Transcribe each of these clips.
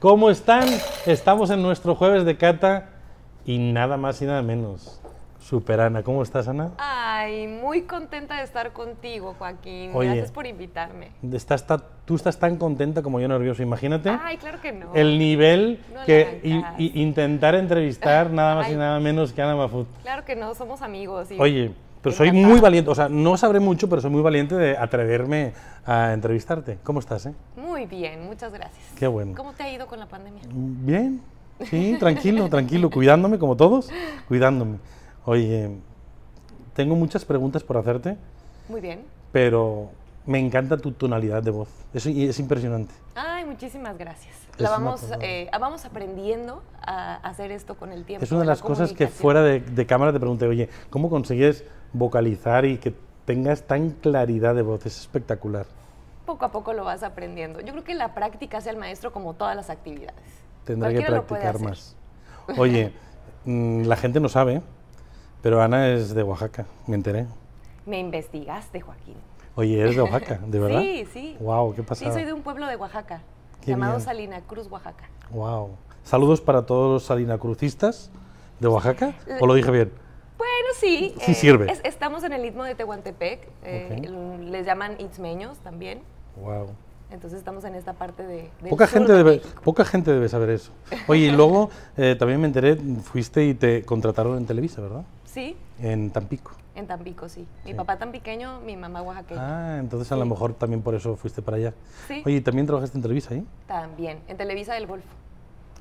¿Cómo están? Estamos en nuestro jueves de cata y nada más y nada menos. Super Ana, ¿cómo estás Ana? Ay, muy contenta de estar contigo, Joaquín. Gracias por invitarme. Estás tú estás tan contenta como yo nervioso, imagínate. Ay, claro que no. El nivel que intentar entrevistar nada más y nada menos que Ana Mafut. Claro que no, somos amigos. Oye, pero soy muy valiente, o sea, no sabré mucho, pero soy muy valiente de atreverme a entrevistarte. ¿Cómo estás? Eh? Muy bien, muchas gracias. Qué bueno. ¿Cómo te ha ido con la pandemia? Bien, sí, tranquilo, tranquilo, cuidándome como todos, cuidándome. Oye, tengo muchas preguntas por hacerte. Muy bien. Pero me encanta tu tonalidad de voz. Eso es impresionante. Ay, muchísimas gracias. La vamos, eh, vamos aprendiendo a hacer esto con el tiempo. Es una de las cosas que fuera de, cámara te pregunté, oye, ¿cómo consigues vocalizar y que tengas tan claridad de voz? Es espectacular. Poco a poco lo vas aprendiendo. Yo creo que la práctica hace al maestro como todas las actividades. Tendré que practicar más. Oye, mm, la gente no sabe, pero Ana es de Oaxaca, me enteré. Me investigaste, Joaquín. Oye, eres de Oaxaca, ¿de verdad? Sí, sí. Wow, qué pasada. Sí, soy de un pueblo de Oaxaca, llamado Salinacruz, Salina Cruz, Oaxaca. Wow. Saludos para todos los salinacrucistas de Oaxaca, ¿o lo dije bien? Bueno, sí. Sí eh, sirve. estamos en el Istmo de Tehuantepec, eh, les llaman itzmeños también. Wow. Entonces estamos en esta parte de... poca, gente de debe, poca gente debe saber eso. Oye, y luego eh, también me enteré, fuiste y te contrataron en Televisa, ¿verdad? ¿Sí? En Tampico. En Tampico, sí. Mi papá tan tampiqueño, mi mamá oaxaqueña. Ah, entonces a lo mejor también por eso fuiste para allá. Sí. Oye, también trabajaste en Televisa ahí? También, en Televisa del Golfo.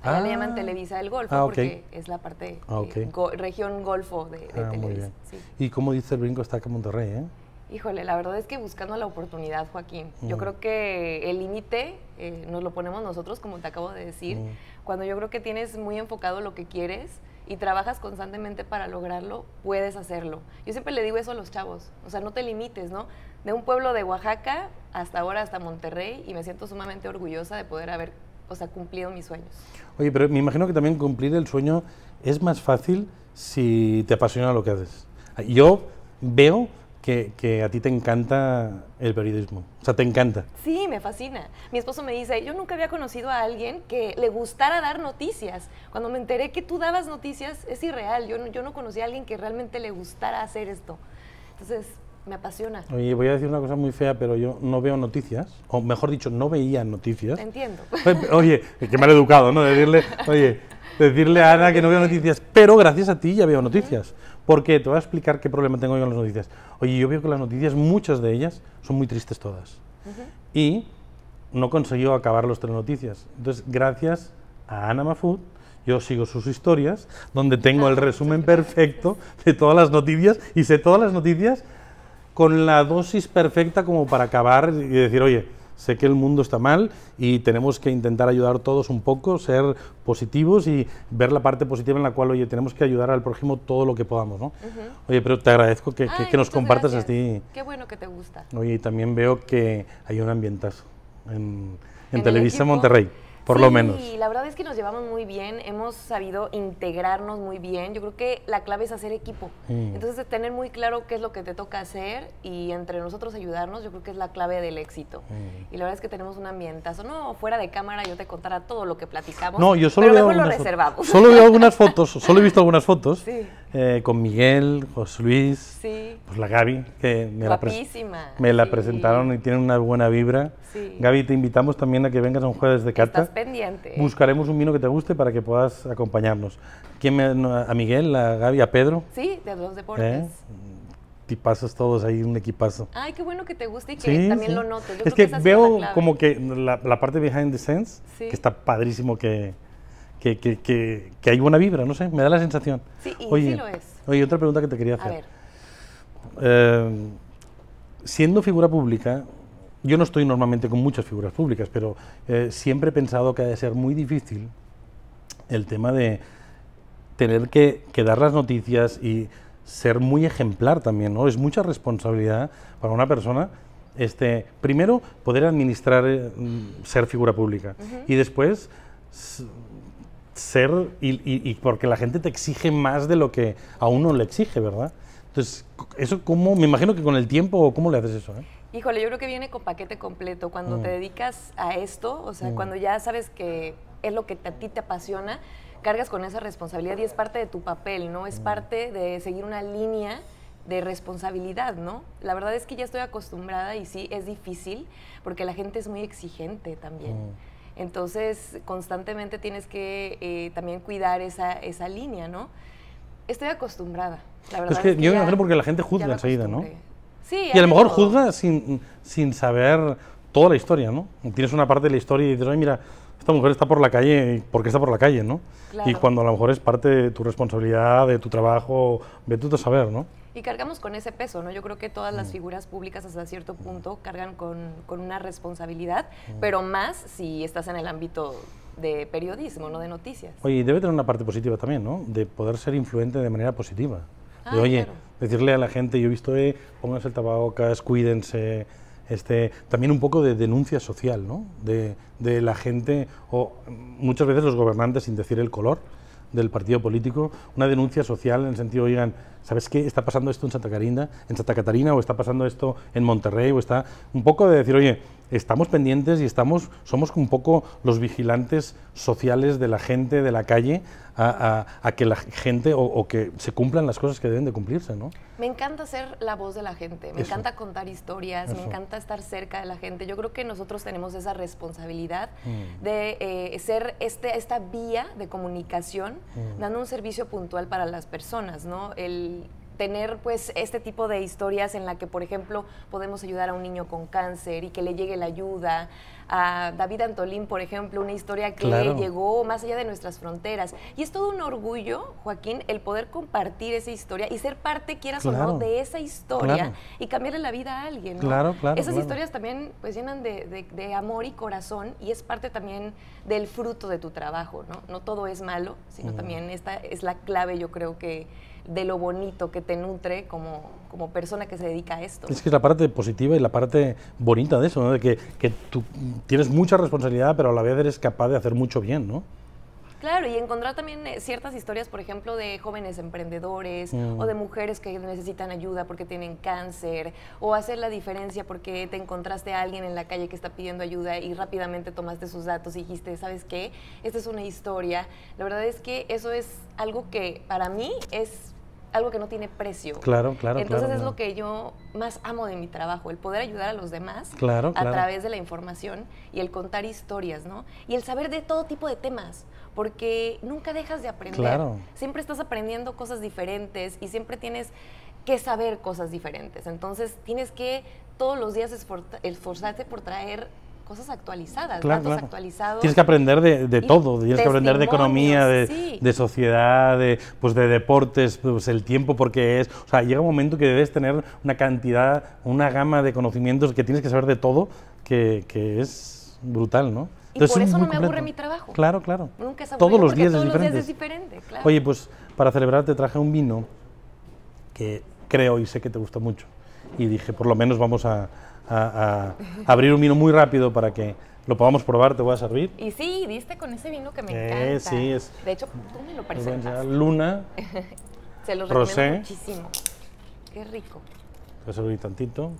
Allá le llaman ah. Televisa del Golfo ah, porque es la parte eh, ah, región Golfo de, ah, Televisa. Muy bien. Sí. ¿Y cómo dice el brinco está acá en Monterrey, eh? Híjole, la verdad es que buscando la oportunidad, Joaquín. Yo mm. creo que el límite eh, nos lo ponemos nosotros, como te acabo de decir. Mm. Cuando yo creo que tienes muy enfocado lo que quieres, y trabajas constantemente para lograrlo, puedes hacerlo. Yo siempre le digo eso a los chavos, o sea, no te limites, ¿no? De un pueblo de Oaxaca hasta ahora, hasta Monterrey, y me siento sumamente orgullosa de poder haber, o cumplido mis sueños. Oye, pero me imagino que también cumplir el sueño es más fácil si te apasiona lo que haces. Yo veo que, a ti te encanta el periodismo. O sea, te encanta. Sí, me fascina. Mi esposo me dice, yo nunca había conocido a alguien que le gustara dar noticias. Cuando me enteré que tú dabas noticias, es irreal. Yo no, yo no conocí a alguien que realmente le gustara hacer esto. Entonces, me apasiona. Oye, voy a decir una cosa muy fea, pero yo no veo noticias, o mejor dicho, no veía noticias. entiendo. Oye, qué mal educado, ¿no? Decirle, oye, decirle a Ana que no veo noticias, pero gracias a ti ya veo noticias. Porque te voy a explicar qué problema tengo yo en las noticias. Oye, yo veo que las noticias, muchas de ellas, son muy tristes todas. Y no consigo acabar los noticias. Entonces, gracias a Ana Mafut, yo sigo sus historias, donde tengo el resumen perfecto de todas las noticias y sé todas las noticias con la dosis perfecta como para acabar y decir, oye, Sé que el mundo está mal y tenemos que intentar ayudar todos un poco, ser positivos y ver la parte positiva en la cual, oye, tenemos que ayudar al prójimo todo lo que podamos, ¿no? Oye, pero te agradezco que, nos compartas a ti. Qué bueno que te gusta. Oye, y también veo que hay un ambientazo ¿En Televisa Monterrey por lo menos. Y la verdad es que nos llevamos muy bien, hemos sabido integrarnos muy bien. Yo creo que la clave es hacer equipo. Mm. Entonces, tener muy claro qué es lo que te toca hacer y entre nosotros ayudarnos, yo creo que es la clave del éxito. Mm. Y la verdad es que tenemos un ambientazo. No, fuera de cámara yo te contara todo lo que platicamos. No, yo solo pero veo algunas reservamos. Solo veo algunas fotos, solo he visto algunas fotos eh, con Miguel, José Luis, pues la Gaby, que me la, presentaron y tienen una buena vibra. Gaby, te invitamos también a que vengas a un jueves de carta. Estás pendiente. Buscaremos un vino que te guste para que puedas acompañarnos. ¿Quién ¿A Miguel, a Gaby, a Pedro? Sí, de los deportes. ¿Eh? todos ahí, un equipazo. Ay, qué bueno que te guste y que también lo noto. es que, veo como que la, parte behind the scenes, que está padrísimo que que, hay buena vibra, no sé, me da la sensación. Sí, y lo es. Oye, otra pregunta que te quería hacer. A ver. Eh, siendo figura pública, yo no estoy normalmente con muchas figuras públicas, pero eh, siempre he pensado que ha de ser muy difícil el tema de tener que, dar las noticias y ser muy ejemplar también, ¿no? Es mucha responsabilidad para una persona este, primero, poder administrar, eh, mm, ser figura pública. Y después, ser, y, porque la gente te exige más de lo que a uno le exige, ¿verdad? Entonces, eso cómo, me imagino que con el tiempo, ¿cómo le haces eso? Eh? Híjole, yo creo que viene con paquete completo. Cuando mm. te dedicas a esto, o sea, mm. cuando ya sabes que es lo que a ti te apasiona, cargas con esa responsabilidad y es parte de tu papel, ¿no? Es mm. parte de seguir una línea de responsabilidad, ¿no? La verdad es que ya estoy acostumbrada y sí, es difícil porque la gente es muy exigente también. Entonces, constantemente tienes que eh, también cuidar esa, esa línea, ¿no? Estoy acostumbrada, la verdad. Es que, es que yo me porque la gente juzga enseguida, ¿no? y a lo mejor juzga sin, saber toda la historia, ¿no? Tienes una parte de la historia y dices, mira, esta mujer está por la calle, ¿por qué está por la calle, no? Y cuando a lo mejor es parte de tu responsabilidad, de tu trabajo, ve tú a saber, ¿no? Y cargamos con ese peso, ¿no? Yo creo que todas las mm. figuras públicas hasta cierto mm. punto cargan con, con una responsabilidad, mm. pero más si estás en el ámbito de periodismo, no de noticias. Oye, debe tener una parte positiva también, ¿no? De poder ser influente de manera positiva. Ah, oye, decirle a la gente, yo he visto, eh, pónganse el tapabocas, cuídense. Este, también un poco de denuncia social, ¿no? De, de la gente, o muchas veces los gobernantes, sin decir el color del partido político, una denuncia social en el sentido, oigan, ¿sabes qué? Está pasando esto en Santa Catarina, en Santa Catarina o está pasando esto en Monterrey o está un poco de decir, oye, estamos pendientes y estamos, somos un poco los vigilantes sociales de la gente de la calle a, que la gente o, que se cumplan las cosas que deben de cumplirse, ¿no? Me encanta ser la voz de la gente, me encanta contar historias, me encanta estar cerca de la gente. Yo creo que nosotros tenemos esa responsabilidad mm. de eh, ser este, esta vía de comunicación, mm. dando un servicio puntual para las personas, ¿no? El, tener pues este tipo de historias en la que, por ejemplo, podemos ayudar a un niño con cáncer y que le llegue la ayuda. A David Antolín, por ejemplo, una historia que llegó más allá de nuestras fronteras. Y es todo un orgullo, Joaquín, el poder compartir esa historia y ser parte, quieras o no, de esa historia y cambiarle la vida a alguien. Claro, Esas historias también pues llenan de, amor y corazón y es parte también del fruto de tu trabajo, ¿no? No todo es malo, sino también esta es la clave, yo creo que de lo bonito que te nutre como, como persona que se dedica a esto. Es que es la parte positiva y la parte bonita de eso, ¿no? de que, que tú tienes mucha responsabilidad, pero a la vez eres capaz de hacer mucho bien, ¿no? Claro, y encontrar también eh, ciertas historias, por ejemplo, de jóvenes emprendedores o de mm. mujeres que necesitan ayuda porque tienen cáncer o hacer la diferencia porque te encontraste a alguien en la calle que está pidiendo ayuda y rápidamente tomaste sus datos y dijiste, ¿sabes qué? Esta es una historia. La verdad es que eso es algo que para mí es algo que no tiene precio. Claro, claro. Entonces es lo que yo más amo de mi trabajo, el poder ayudar a los demás claro, a través de la información y el contar historias, ¿no? Y el saber de todo tipo de temas, porque nunca dejas de aprender. Siempre estás aprendiendo cosas diferentes y siempre tienes que saber cosas diferentes. Entonces tienes que todos los días esforzarte por traer cosas actualizadas, claro, datos Tienes que aprender de, todo, tienes que aprender de economía, de, sociedad, de, pues de deportes, pues el tiempo porque es, o sea, llega un momento que debes tener una cantidad, una gama de conocimientos que tienes que saber de todo, que, es brutal, ¿no? y por eso no me aburre mi trabajo. Claro, claro. Nunca todos los días todos Los días es diferente Oye, pues para celebrar te traje un vino que creo y sé que te gusta mucho. Y dije, por lo menos vamos a, a, abrir un vino muy rápido para que lo podamos probar, te voy a servir. Y sí, diste con ese vino que me eh, encanta. Sí, es. De hecho, tú me lo pareces. Luna. Se lo Rosé. muchísimo. Qué rico. Te voy a servir tantito.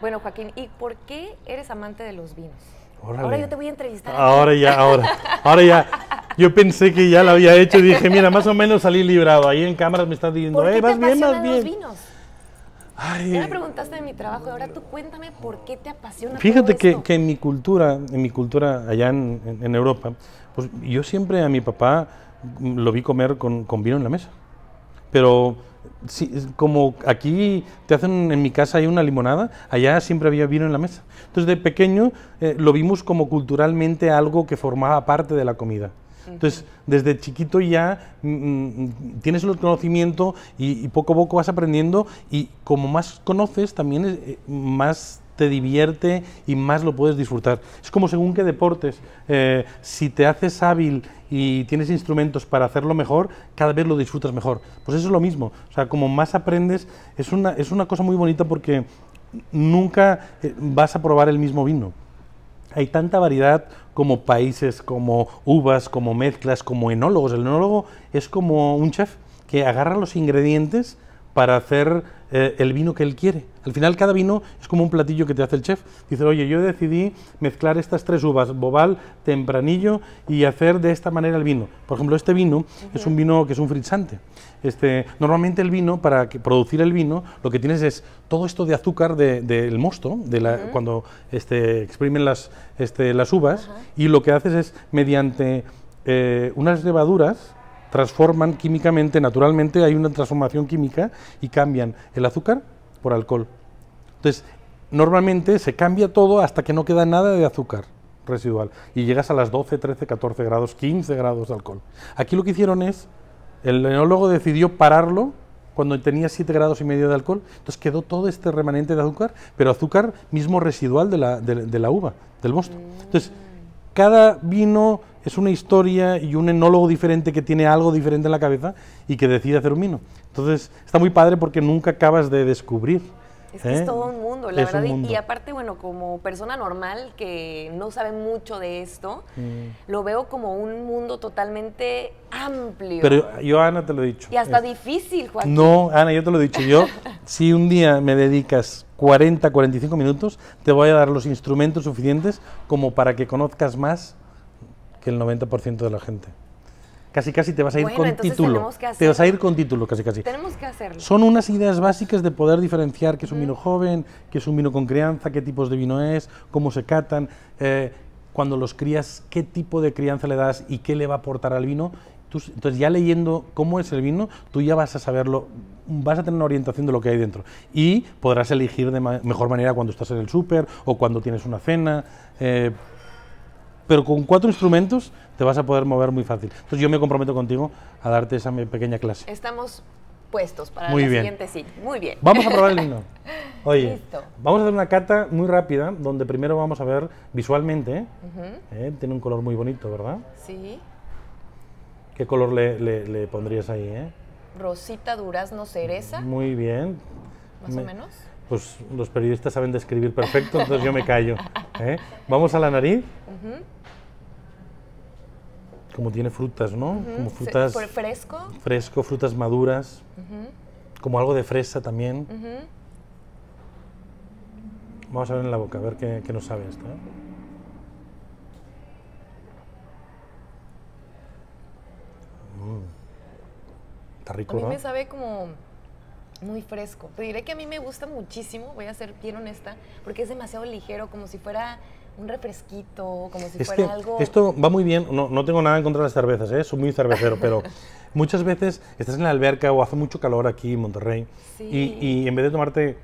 Bueno, Joaquín, ¿y por qué eres amante de los vinos? Ahora yo te voy a entrevistar. Ahora ya, ahora. Ahora ya. Yo pensé que ya lo había hecho y dije, mira, más o menos salí librado. Ahí en cámaras me estás diciendo, ¿Por eh, vas te bien, vas bien. Los vinos? me preguntaste de mi trabajo, ahora tú cuéntame por qué te apasiona. Fíjate que, que, en mi cultura, en mi cultura allá en, en, Europa, pues yo siempre a mi papá lo vi comer con, con vino en la mesa. Pero como aquí te hacen en mi casa hay una limonada, allá siempre había vino en la mesa. Entonces de pequeño eh, lo vimos como culturalmente algo que formaba parte de la comida. Entonces, desde chiquito ya mm, mm, tienes el conocimiento y, poco a poco vas aprendiendo y como más conoces, también es, eh, más te divierte y más lo puedes disfrutar. Es como según qué deportes, eh, si te haces hábil y tienes instrumentos para hacerlo mejor, cada vez lo disfrutas mejor. Pues eso es lo mismo, o sea, como más aprendes, es una, es una cosa muy bonita porque nunca eh, vas a probar el mismo vino. Hay tanta variedad como países, como uvas, como mezclas, como enólogos. El enólogo es como un chef que agarra los ingredientes, para hacer eh, el vino que él quiere. Al final cada vino es como un platillo que te hace el chef. Dice, oye, yo decidí mezclar estas tres uvas, bobal, tempranillo, y hacer de esta manera el vino. Por ejemplo, este vino es un vino que es un frizzante. Este, normalmente el vino, para producir el vino, lo que tienes es todo esto de azúcar del de, mosto, de la, cuando este, exprimen las, este, las uvas, y lo que haces es mediante eh, unas levaduras, transforman químicamente, naturalmente hay una transformación química y cambian el azúcar por alcohol. Entonces, normalmente se cambia todo hasta que no queda nada de azúcar residual y llegas a las 12, 13, 14 grados, 15 grados de alcohol. Aquí lo que hicieron es, el enólogo decidió pararlo cuando tenía 7 grados y medio de alcohol, entonces quedó todo este remanente de azúcar, pero azúcar mismo residual de la, uva, del mosto. Entonces, cada vino es una historia y un enólogo diferente que tiene algo diferente en la cabeza y que decide hacer un vino. Entonces, está muy padre porque nunca acabas de descubrir. Es ¿eh? todo un mundo, la verdad. Y aparte, bueno, como persona normal que no sabe mucho de esto, mm. lo veo como un mundo totalmente amplio. Pero yo, Ana, te lo he dicho. Y hasta difícil, Juan No, Ana, yo te lo he dicho. Yo, si un día me dedicas 40, 45 minutos, te voy a dar los instrumentos suficientes como para que conozcas más que el 90% de la gente. Casi, casi te vas a ir con título. Te vas a ir con título, casi, casi. Tenemos que hacerlo. Son unas ideas básicas de poder diferenciar qué es un vino joven, qué es un vino con crianza, qué tipos de vino es, cómo se catan, eh, cuando los crías, qué tipo de crianza le das y qué le va a aportar al vino. entonces, ya leyendo cómo es el vino, tú ya vas a saberlo, vas a tener una orientación de lo que hay dentro. Y podrás elegir de mejor manera cuando estás en el súper o cuando tienes una cena. Eh, pero con cuatro instrumentos te vas a poder mover muy fácil. Entonces yo me comprometo contigo a darte esa pequeña clase. Estamos puestos para la siguiente sí. Muy bien. Vamos a probar el himno. Oye, vamos a hacer una cata muy rápida, donde primero vamos a ver visualmente, ¿eh? tiene un color muy bonito, ¿verdad? Sí. ¿Qué color le, pondrías ahí? Eh? Rosita, durazno, cereza. Muy bien. Más o menos. Pues los periodistas saben describir perfecto, entonces yo me callo. ¿eh? Vamos a la nariz. Como tiene frutas, ¿no? Como frutas... fresco. Fresco, frutas maduras. Como algo de fresa también. Vamos a ver en la boca, a ver qué, nos sabe esto. ¿eh? Mm. Está rico, a mí me sabe como muy fresco. Te diré que a mí me gusta muchísimo, voy a ser bien honesta, porque es demasiado ligero, como si fuera un refresquito, como si fuera algo... Esto va muy bien, no, tengo nada en contra de las cervezas, ¿eh? soy muy cervecero, pero muchas veces estás en la alberca o hace mucho calor aquí en Monterrey y, en vez de tomarte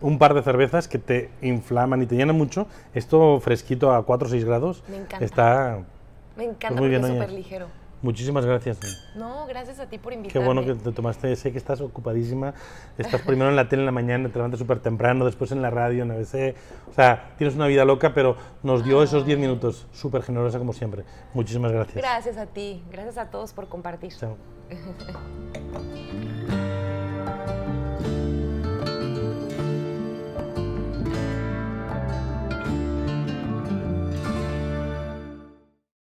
un par de cervezas que te inflaman y te llenan mucho, esto fresquito a 4 o 6 grados, está... Me encanta, pues muy bien, ligero. Muchísimas gracias. No, gracias a ti por invitarme. Qué bueno que te tomaste, sé que estás ocupadísima, estás primero en la tele en la mañana, te levantas súper temprano, después en la radio, en ABC, o sea, tienes una vida loca, pero nos dio esos 10 minutos, súper generosa como siempre. Muchísimas gracias. Gracias a ti, gracias a todos por compartir. Chao.